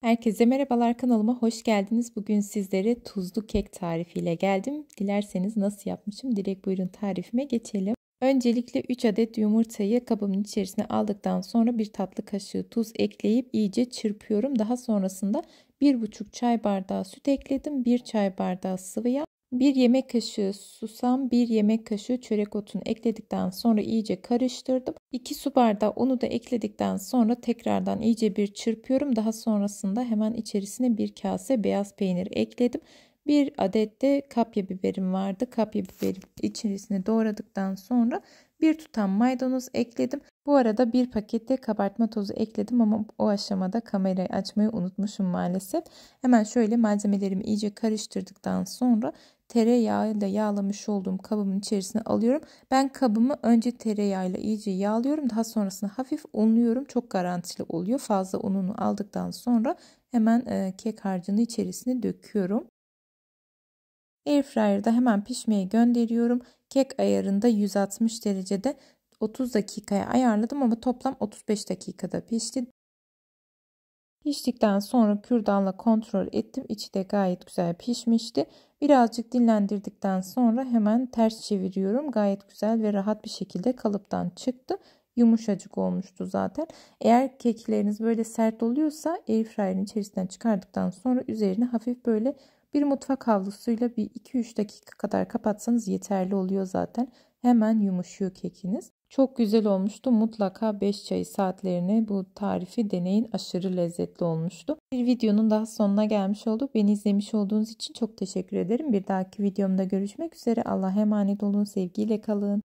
Herkese merhabalar kanalıma hoş geldiniz. Bugün sizlere tuzlu kek tarifiyle geldim. Dilerseniz nasıl yapmışım direkt buyurun tarifime geçelim. Öncelikle 3 adet yumurtayı kabımın içerisine aldıktan sonra bir tatlı kaşığı tuz ekleyip iyice çırpıyorum. Daha sonrasında 1,5 çay bardağı süt ekledim. 1 çay bardağı sıvı yağ 1 yemek kaşığı susam, 1 yemek kaşığı çörek otunu ekledikten sonra iyice karıştırdım. 2 su bardağı unu da ekledikten sonra tekrardan iyice bir çırpıyorum. Daha sonrasında hemen içerisine bir kase beyaz peynir ekledim bir adet de kapya biberim vardı. Kapya biberi içerisine doğradıktan sonra bir tutam maydanoz ekledim. Bu arada bir pakette kabartma tozu ekledim ama o aşamada kamerayı açmayı unutmuşum maalesef. Hemen şöyle malzemelerimi iyice karıştırdıktan sonra tereyağıyla yağlamış olduğum kabımın içerisine alıyorum. Ben kabımı önce tereyağıyla iyice yağlıyorum. Daha sonrasında hafif unluyorum. Çok garantili oluyor. Fazla ununu aldıktan sonra hemen e, kek harcını içerisine döküyorum. Airfryer'da hemen pişmeye gönderiyorum. Kek ayarında 160 derecede 30 dakikaya ayarladım ama toplam 35 dakikada pişti. Piştikten sonra kürdanla kontrol ettim. İçi de gayet güzel pişmişti. Birazcık dinlendirdikten sonra hemen ters çeviriyorum. Gayet güzel ve rahat bir şekilde kalıptan çıktı. Yumuşacık olmuştu zaten. Eğer kekleriniz böyle sert oluyorsa airfryer'in içerisinden çıkardıktan sonra üzerine hafif böyle bir mutfak havlusuyla bir 2-3 dakika kadar kapatsanız yeterli oluyor zaten. Hemen yumuşuyor kekiniz. Çok güzel olmuştu. Mutlaka 5 çayı saatlerine bu tarifi deneyin. Aşırı lezzetli olmuştu. Bir videonun daha sonuna gelmiş olduk. Beni izlemiş olduğunuz için çok teşekkür ederim. Bir dahaki videomda görüşmek üzere. Allah'a emanet olun. Sevgiyle kalın.